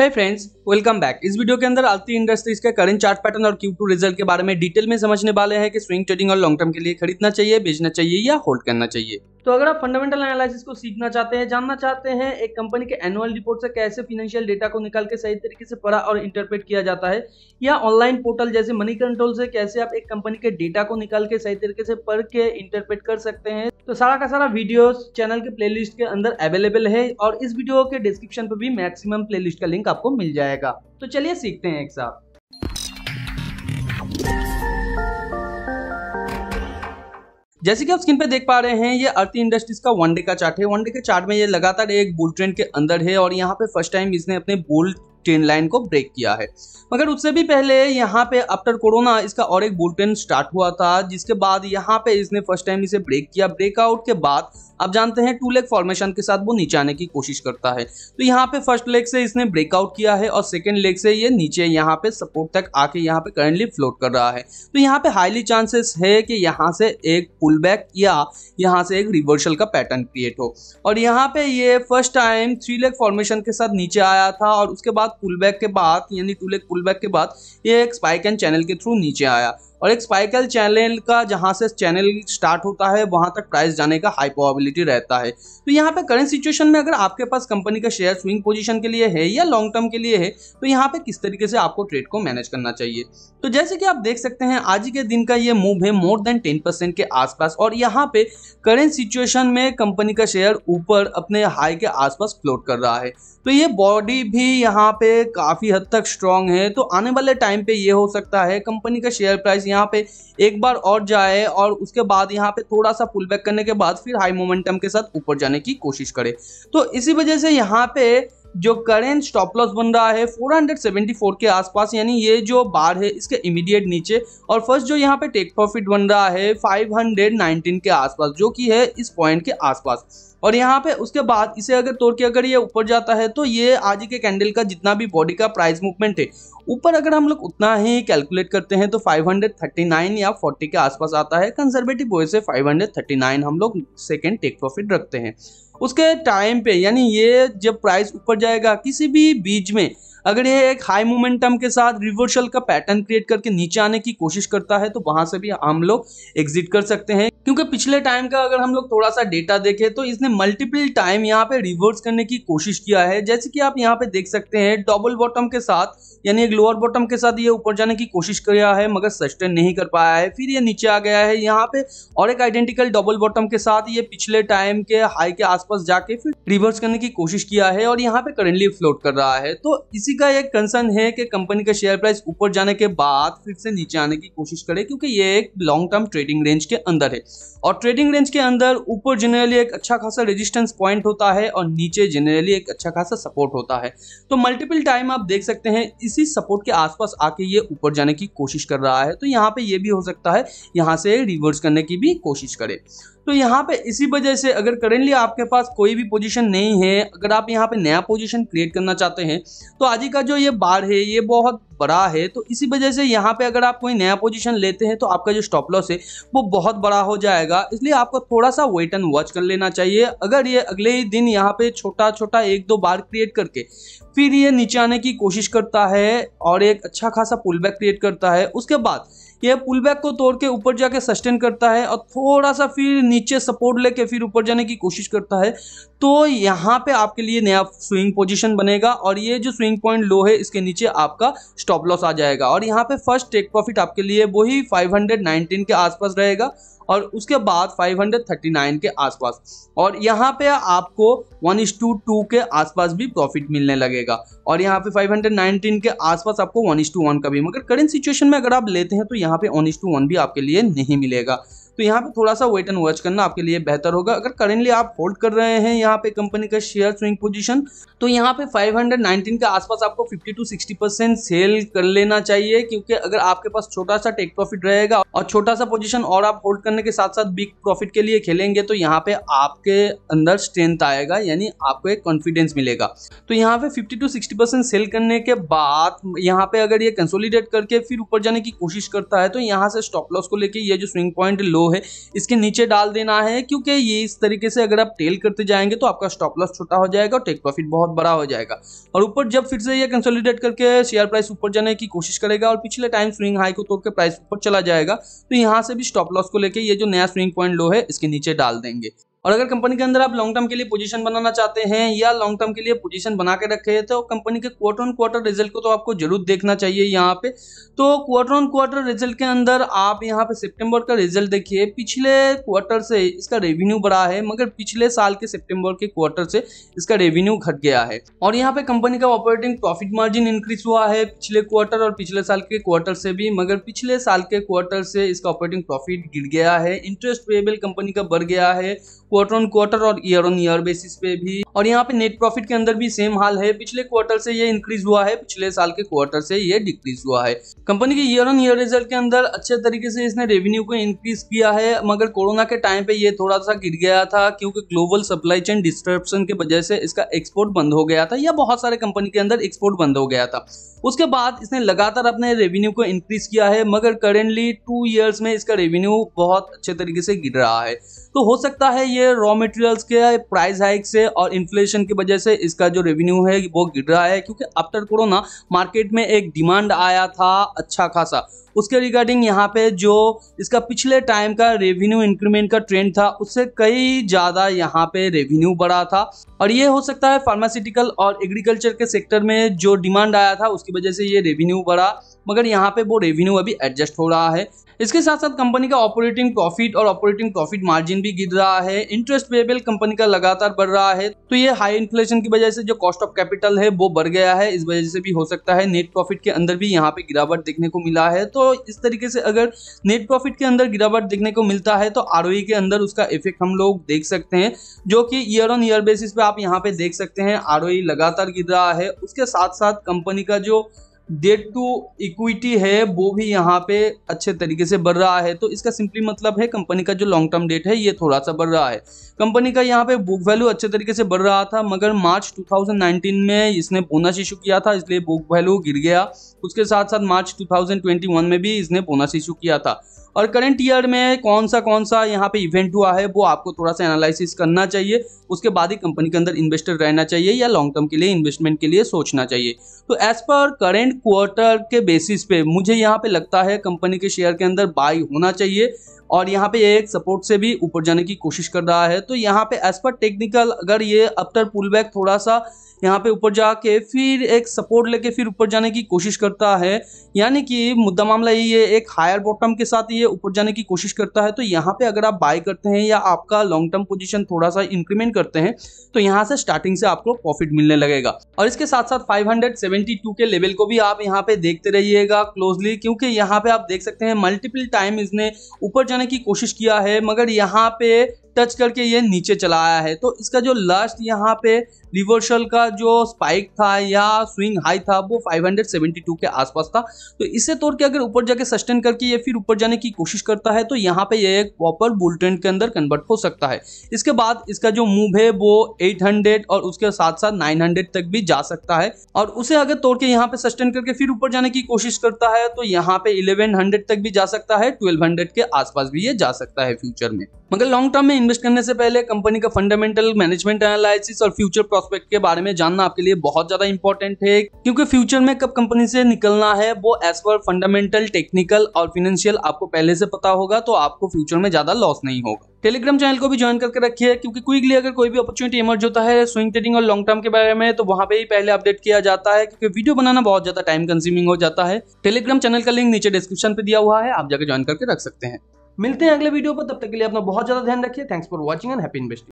है friends welcome back इस video के अंदर आलती इंडस्ट्रीज के करंट चार्ट पैटर्न और क्यू टू रिजल्ट के बारे में डिटेल में समझने वाले हैं कि स्विंग ट्रेडिंग और लॉन्ग टर्म के लिए खरीदना चाहिए बेचना चाहिए या होल्ड करना चाहिए तो अगर आप फंडामेंटल एनालिसिस को सीखना चाहते हैं जानना चाहते हैं एक कंपनी के एनुअल रिपोर्ट से कैसे फिनेंशियल डेटा को निकाल के सही तरीके से पढ़ा और इंटरप्रेट किया जाता है या ऑनलाइन पोर्टल जैसे मनी कंट्रोल से कैसे आप एक कंपनी के डेटा को निकाल के सही तरीके से पढ़ के इंटरप्रेट कर सकते हैं तो सारा का सारा वीडियो चैनल के प्ले के अंदर अवेलेबल है और इस वीडियो के डिस्क्रिप्शन पर भी मैक्सिमम प्ले का लिंक आपको मिल जाएगा तो चलिए सीखते हैं एक साथ जैसे कि आप स्क्रीन पे देख पा रहे हैं ये अर्थी इंडस्ट्रीज का वनडे का चार्ट है वनडे के चार्ट में ये लगातार एक बुल ट्रेंड के अंदर है और यहाँ पे फर्स्ट टाइम इसने अपने बुल ट्रेन लाइन को ब्रेक किया है मगर उससे भी पहले यहाँ पे आफ्टर कोरोना इसका और एक बुलेटिन स्टार्ट हुआ था जिसके बाद यहाँ पे इसने फर्स्ट टाइम इसे ब्रेक किया ब्रेकआउट के बाद आप जानते हैं टू लेग फॉर्मेशन के साथ वो नीचे आने की कोशिश करता है तो यहाँ पे फर्स्ट लेग से इसने ब्रेकआउट किया है और सेकेंड लेग से ये नीचे यहाँ पे सपोर्ट तक आके यहाँ पे करेंटली फ्लोट कर रहा है तो यहाँ पे हाईली चांसेस है कि यहाँ से एक पुल बैक या यहाँ से एक रिवर्सल का पैटर्न क्रिएट हो और यहाँ पे ये first time three leg formation के साथ नीचे आया था और उसके बाद पुलबैक के बाद यानी टू लेग पुल बैक के बाद ये एक स्पाइक एंड चैनल के थ्रू नीचे आया और एक स्पाइकल चैनल का जहाँ से चैनल स्टार्ट होता है वहां तक प्राइस जाने का हाई प्रोबेबिलिटी रहता है तो यहाँ पे करंट सिचुएशन में अगर आपके पास कंपनी का शेयर स्विंग पोजीशन के लिए है या लॉन्ग टर्म के लिए है तो यहाँ पे किस तरीके से आपको ट्रेड को मैनेज करना चाहिए तो जैसे कि आप देख सकते हैं आज के दिन का ये मूव है मोर देन टेन परसेंट के आसपास और यहाँ पे करेंट सिचुएशन में कंपनी का शेयर ऊपर अपने हाई के आसपास फ्लोट कर रहा है तो ये बॉडी भी यहाँ पे काफ़ी हद तक स्ट्रांग है तो आने वाले टाइम पे ये हो सकता है कंपनी का शेयर प्राइस यहाँ पे एक बार और जाए और उसके बाद यहाँ पे थोड़ा सा पुल बैक करने के बाद फिर हाई मोमेंटम के साथ ऊपर जाने की कोशिश करे तो इसी वजह से यहाँ पे जो करेंट स्टॉप लॉस बन रहा है 474 के आसपास यानी ये जो बार है इसके इमीडिएट नीचे और फर्स्ट जो यहाँ पे टेक प्रॉफिट बन रहा है 519 के आसपास जो कि है इस पॉइंट के आसपास और यहाँ पे उसके बाद इसे अगर तोड़ के अगर ये ऊपर जाता है तो ये आज के कैंडल का जितना भी बॉडी का प्राइस मूवमेंट है ऊपर अगर हम लोग उतना ही कैलकुलेट करते हैं तो 539 या 40 के आसपास आता है कंजर्वेटिव बॉय से 539 हम लोग सेकेंड टेक प्रॉफिट रखते हैं उसके टाइम पे यानी ये जब प्राइस ऊपर जाएगा किसी भी बीच में अगर ये एक हाई मोमेंटम के साथ रिवर्सल का पैटर्न क्रिएट करके नीचे आने की कोशिश करता है तो वहां से भी हम लोग एग्जिट कर सकते हैं क्योंकि पिछले टाइम का अगर हम लोग थोड़ा सा डेटा देखें तो इसने मल्टीपल टाइम यहाँ पे रिवर्स करने की कोशिश किया है जैसे कि आप यहाँ पे देख सकते हैं डबल बॉटम के साथ यानी एक लोअर बॉटम के साथ ये ऊपर जाने की कोशिश किया है मगर सस्टेन नहीं कर पाया है फिर ये नीचे आ गया है यहाँ पे और एक आइडेंटिकल डबल बॉटम के साथ ये पिछले टाइम के हाई के आसपास जाके फिर रिवर्स करने की कोशिश किया है और यहाँ पे करेंटली फ्लोट कर रहा है तो इसी किसी का एक कंसर्न है कि कंपनी का शेयर प्राइस ऊपर जाने के बाद फिर से नीचे आने की कोशिश करे क्योंकि ये एक लॉन्ग टर्म ट्रेडिंग रेंज के अंदर है और ट्रेडिंग रेंज के अंदर ऊपर जनरली एक अच्छा खासा रेजिस्टेंस पॉइंट होता है और नीचे जनरली एक अच्छा खासा सपोर्ट होता है तो मल्टीपल टाइम आप देख सकते हैं इसी सपोर्ट के आसपास आके ये ऊपर जाने की कोशिश कर रहा है तो यहाँ पे ये भी हो सकता है यहाँ से रिवर्स करने की भी कोशिश करे तो यहाँ पे इसी वजह से अगर करेंटली आपके पास कोई भी पोजीशन नहीं है अगर आप यहाँ पे नया पोजीशन क्रिएट करना चाहते हैं तो आज का जो ये बार है ये बहुत बड़ा है तो इसी वजह से यहाँ पे अगर आप कोई नया पोजीशन लेते हैं तो आपका जो स्टॉप लॉस है वो बहुत बड़ा हो जाएगा इसलिए आपको थोड़ा सा वेट एंड वॉच कर लेना चाहिए अगर ये अगले ही दिन यहाँ पे छोटा छोटा एक दो बार क्रिएट करके फिर ये नीचे आने की कोशिश करता है और एक अच्छा खासा पुल बैक क्रिएट करता है उसके बाद ये पुल बैक को तोड़ के ऊपर जाके सस्टेन करता है और थोड़ा सा फिर नीचे सपोर्ट लेके फिर ऊपर जाने की कोशिश करता है तो यहाँ पे आपके लिए नया स्विंग पोजीशन बनेगा और ये जो स्विंग पॉइंट लो है इसके नीचे आपका स्टॉप लॉस आ जाएगा और यहाँ पे फर्स्ट टेक प्रॉफिट आपके लिए वही 519 के आसपास रहेगा और उसके बाद 539 के आसपास और यहाँ पे आपको वन इस टू टू के आसपास भी प्रॉफिट मिलने लगेगा और यहाँ पे 519 के आसपास आपको वन इस टू वन का भी मगर करेंट सिचुएशन में अगर आप लेते हैं तो यहाँ पे वन इस टू वन भी आपके लिए नहीं मिलेगा तो यहाँ पे थोड़ा सा वेट एंड वॉच करना आपके लिए बेहतर होगा अगर करेंटली आप होल्ड कर रहे हैं यहाँ पे कंपनी का शेयर स्विंग पोजीशन तो यहाँ पे 519 के आसपास आपको 50 टू 60 परसेंट सेल कर लेना चाहिए क्योंकि अगर आपके पास छोटा सा टेक प्रॉफिट रहेगा और छोटा सा पोजीशन और आप होल्ड करने के साथ साथ बिग प्रॉफिट के लिए खेलेंगे तो यहाँ पे आपके अंदर स्ट्रेंथ आएगा यानी आपको एक कॉन्फिडेंस मिलेगा तो यहाँ पे 50 टू 60 परसेंट सेल करने के बाद यहाँ पे अगर ये कंसोलिडेट करके फिर ऊपर जाने की कोशिश करता है तो यहाँ से स्टॉप लॉस को लेकर ये जो स्विंग पॉइंट लो है इसके नीचे डाल देना है क्योंकि ये इस तरीके से अगर आप टेल करते जाएंगे तो आपका स्टॉप लॉस छोटा हो जाएगा और टेक प्रॉफिट बहुत बड़ा हो जाएगा और ऊपर जब फिर से ये कंसोलिडेट करके शेयर प्राइस ऊपर जाने की कोशिश करेगा और पिछले टाइम स्विंग हाई को तोड़ के प्राइस ऊपर चला जाएगा तो यहाँ से भी स्टॉप लॉस को लेकर ये जो नया स्विंग पॉइंट लो है इसके नीचे डाल देंगे और अगर कंपनी के अंदर आप लॉन्ग टर्म के लिए पोजीशन बनाना चाहते हैं या लॉन्ग टर्म के लिए पोजीशन बना के रखे हैं तो कंपनी के क्वार्टर ऑन क्वार्टर रिजल्ट को तो आपको जरूर देखना चाहिए यहाँ पे तो क्वार्टर ऑन क्वार्टर रिजल्ट के अंदर आप यहाँ पे सितंबर का रिजल्ट देखिए पिछले क्वार्टर से इसका रेवेन्यू बढ़ा है मगर पिछले साल के सेप्टेम्बर के क्वार्टर से इसका रेवेन्यू घट गया है और यहाँ पे कंपनी का ऑपरेटिंग प्रॉफिट मार्जिन इंक्रीज हुआ है पिछले क्वार्टर और पिछले साल के क्वार्टर से भी मगर पिछले साल के क्वार्टर से इसका ऑपरेटिंग प्रॉफिट गिर गया है इंटरेस्ट पेबल कंपनी का बढ़ गया है क्वार्टर ऑन क्वार्टर और ईयर ऑन ईयर बेसिस पे भी और यहाँ पे नेट प्रॉफिट के अंदर भी सेम हाल है पिछले क्वार्टर से ये इंक्रीज हुआ है पिछले साल के क्वार्टर से ये डिक्रीज हुआ है कंपनी के ईयर ऑन ईयर रिजल्ट के अंदर अच्छे तरीके से इसने रेवेन्यू को इंक्रीज किया है मगर कोरोना के टाइम पे ये थोड़ा सा गिर गया था क्योंकि ग्लोबल सप्लाई चेन डिस्टर्बन के वजह से इसका एक्सपोर्ट बंद हो गया था या बहुत सारे कंपनी के अंदर एक्सपोर्ट बंद हो गया था उसके बाद इसने लगातार अपने रेवेन्यू को इंक्रीज किया है मगर करेंटली टू ईयर्स में इसका रेवेन्यू बहुत अच्छे तरीके से गिर रहा है तो हो सकता है ये रॉ मटेरियल्स के प्राइस हाइक से और इन्फ्लेशन की वजह से इसका जो रेवेन्यू है वो गिर रहा है क्योंकि आफ्टर कोरोना मार्केट में एक डिमांड आया था अच्छा खासा उसके रिगार्डिंग यहाँ पे जो इसका पिछले टाइम का रेवेन्यू इंक्रीमेंट का ट्रेंड था उससे कई ज़्यादा यहाँ पे रेवेन्यू बढ़ा था और ये हो सकता है फार्मास्यूटिकल और एग्रीकल्चर के सेक्टर में जो डिमांड आया था उसकी वजह से ये रेवेन्यू बढ़ा मगर यहाँ पे वो रेवेन्यू अभी एडजस्ट हो रहा है इसके साथ साथ कंपनी का ऑपरेटिंग प्रॉफिट और ऑपरेटिंग प्रॉफिट मार्जिन भी गिर रहा है इंटरेस्ट पेबल कंपनी का लगातार बढ़ रहा है तो ये हाई इन्फ्लेशन की वजह से जो कॉस्ट ऑफ कैपिटल है वो बढ़ गया है इस वजह से भी हो सकता है नेट प्रॉफिट के अंदर भी यहाँ पे गिरावट देखने को मिला है तो इस तरीके से अगर नेट प्रॉफिट के अंदर गिरावट देखने को मिलता है तो आर के अंदर उसका इफेक्ट हम लोग देख सकते हैं जो कि ईयर ऑन ईयर बेसिस पे आप यहाँ पे देख सकते हैं आर लगातार गिर रहा है उसके साथ साथ कंपनी का जो डेट टू इक्विटी है वो भी यहाँ पे अच्छे तरीके से बढ़ रहा है तो इसका सिंपली मतलब है कंपनी का जो लॉन्ग टर्म डेट है ये थोड़ा सा बढ़ रहा है कंपनी का यहाँ पे बुक वैल्यू अच्छे तरीके से बढ़ रहा था मगर मार्च 2019 में इसने बोनस इशू किया था इसलिए बुक वैल्यू गिर गया उसके साथ साथ मार्च 2021 में भी इसने बोनस इशू किया था और करंट ईयर में कौन सा कौन सा यहाँ पे इवेंट हुआ है वो आपको थोड़ा सा एनालिसिस करना चाहिए उसके बाद ही कंपनी के अंदर इन्वेस्टर रहना चाहिए या लॉन्ग टर्म के लिए इन्वेस्टमेंट के लिए सोचना चाहिए तो एज पर करेंट क्वार्टर के बेसिस पे मुझे यहाँ पे लगता है कंपनी के शेयर के अंदर बाई होना चाहिए और यहाँ पे एक सपोर्ट से भी ऊपर जाने की कोशिश कर रहा है तो यहाँ पे एज पर टेक्निकल अगर ये अपटर पुल बैक थोड़ा सा यहाँ पे ऊपर जाके फिर एक सपोर्ट लेके फिर ऊपर जाने की कोशिश करता है यानी कि मुद्दा मामला ये एक हायर बॉटम के साथ ये ऊपर जाने की कोशिश करता है तो यहाँ पे अगर आप बाय करते हैं या आपका लॉन्ग टर्म पोजीशन थोड़ा सा इंक्रीमेंट करते हैं तो यहाँ से स्टार्टिंग से आपको प्रॉफिट मिलने लगेगा और इसके साथ साथ फाइव के लेवल को भी आप यहाँ पे देखते रहिएगा क्लोजली क्योंकि यहाँ पे आप देख सकते हैं मल्टीपल टाइम इसने ऊपर जाने की कोशिश किया है मगर यहाँ पे टच करके ये नीचे चला आया है तो इसका जो लास्ट यहाँ पे रिवर्सल का जो स्पाइक था या स्विंग हाई था वो 572 के आसपास था तो इसे तोड़ के अगर ऊपर जाके सस्टेन करके ये फिर ऊपर जाने की कोशिश करता है तो यहाँ पे ये एक प्रॉपर बुल के अंदर कन्वर्ट हो सकता है इसके बाद इसका जो मूव है वो 800 और उसके साथ साथ 900 तक भी जा सकता है और उसे अगर तोड़ के यहाँ पे सस्टेन करके फिर ऊपर जाने की कोशिश करता है तो यहाँ पे इलेवन तक भी जा सकता है ट्वेल्व के आसपास भी ये जा सकता है फ्यूचर में मगर लॉन्ग टर्म में इन्वेस्ट करने से पहले कंपनी का फंडामेंटल मैनेजमेंट एनालिसिस और फ्यूचर प्रोस्पेक्ट के बारे में जानना आपके लिए बहुत ज्यादा इंपॉर्टेंट है क्योंकि फ्यूचर में कब कंपनी से निकलना है वो एज पर फंडामेंटल टेक्निकल और फिनेंशियल आपको पहले से पता होगा तो आपको फ्यूचर में ज्यादा लॉस नहीं होगा टेलीग्राम चैनल को भी ज्वाइन करके रखिए क्योंकि क्विकली अगर कोई भी अपॉर्चुनिटी इमर्ज होता है स्विंग ट्रेडिंग और लॉन्ग टर्म के बारे में तो वहां पे ही पहले अपडेट किया जाता है क्योंकि वीडियो बनाना बहुत ज्यादा टाइम कंज्यूमिंग हो जाता है टेलीग्राम चैनल का लिंक नीचे डिस्क्रिप्शन पे दिया हुआ है आप जाकर ज्वाइन करके रख सकते हैं मिलते हैं अगले वीडियो पर तब तक के लिए अपना बहुत ज्यादा ध्यान रखिए thanks for watching and happy investing